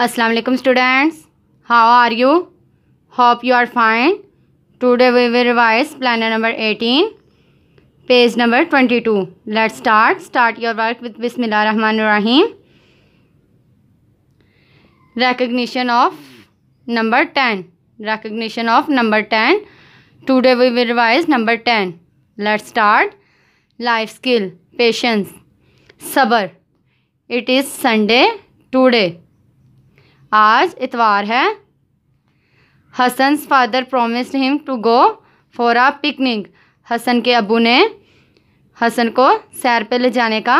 Aslam students how are you hope you are fine today we we revise planner number eighteen page number twenty two let start start your work with बिस्मिल्लाह रहमान रहीम recognition of number ten recognition of number ten today we we revise number ten let start life skill patience सबर it is Sunday today आज इतवार है Hasan father promised him to go for a picnic Hasan के अबू ने हसन को सैर पर ले जाने का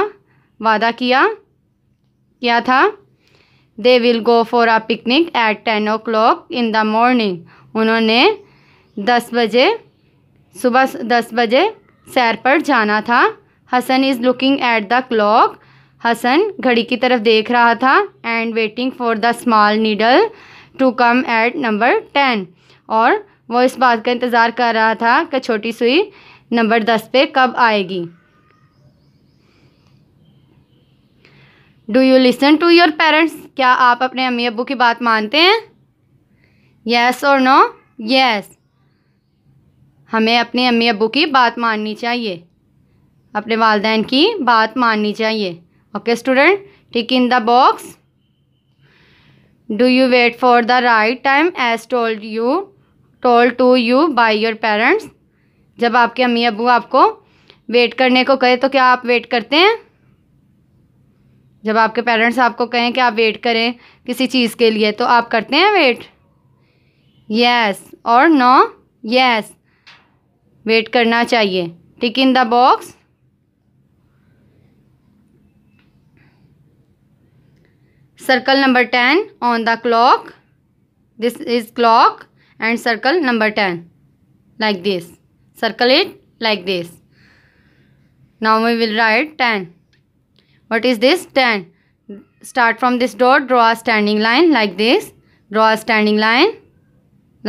वादा किया क्या था they will go for a picnic at ten o'clock in the morning उन्होंने दस बजे सुबह दस बजे सैर पर जाना था Hasan is looking at the clock Hasan घड़ी की तरफ देख रहा था and waiting for the small needle to come at number ten और वो इस बात का इंतज़ार कर रहा था कि छोटी सुई नंबर दस पे कब आएगी do you listen to your parents क्या आप अपने अम्मी अबू की बात मानते हैं येस और नो येस हमें अपने अम्मी अबू की बात माननी चाहिए अपने वालदेन की बात माननी चाहिए okay student tick in the box do you wait for the right time as told you told to you by your parents जब आपके अम्मी अबू आपको वेट करने को कहे तो क्या आप वेट करते हैं जब आपके पेरेंट्स आपको कहें कि आप वेट करें किसी चीज़ के लिए तो आप करते हैं वेट यस और नो यस वेट करना चाहिए tick in the box circle number 10 on the clock this is clock and circle number 10 like this circle it like this now we will write 10 what is this 10 start from this dot draw a standing line like this draw a standing line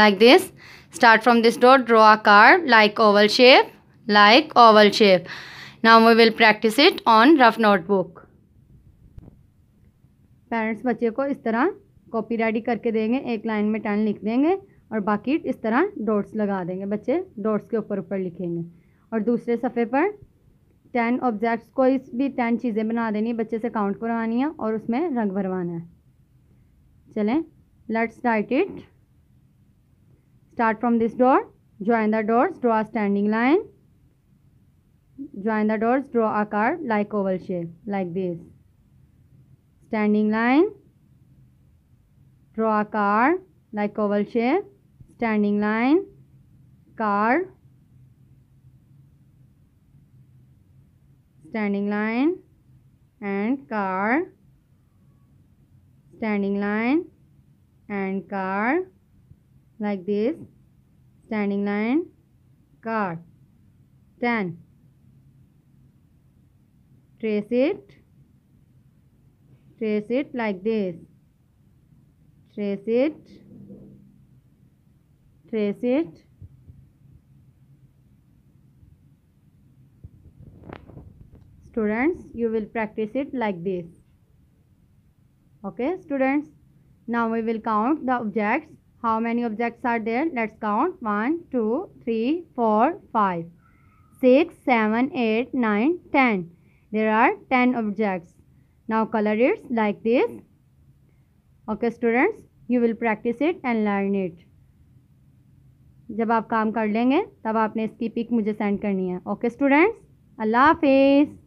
like this start from this dot draw a card like oval shape like oval shape now we will practice it on rough notebook parents बच्चे को इस तरह copy ready करके देंगे एक line में ten लिख देंगे और बाकी इस तरह डॉट्स लगा देंगे बच्चे डॉट्स के ऊपर ऊपर लिखेंगे और दूसरे सफ़े पर टेन ऑब्जेक्ट्स को इस भी टेन चीज़ें बना देनी है बच्चे से काउंट करवानी है और उसमें रंग भरवाना है चलें let's write it start from this door join the doors draw a standing line join the doors draw a card like oval shape like this standing line draw a car like oval shape standing line car standing line and car standing line and car like this standing line car 10 trace it trace it like this trace it trace it students you will practice it like this okay students now we will count the objects how many objects are there let's count 1 2 3 4 5 6 7 8 9 10 there are 10 objects now color it like this okay students you will practice it and learn it जब आप काम कर लेंगे तब आपने इसकी pick मुझे send करनी है ओके स्टूडेंट्स अल्लाह हाफिज़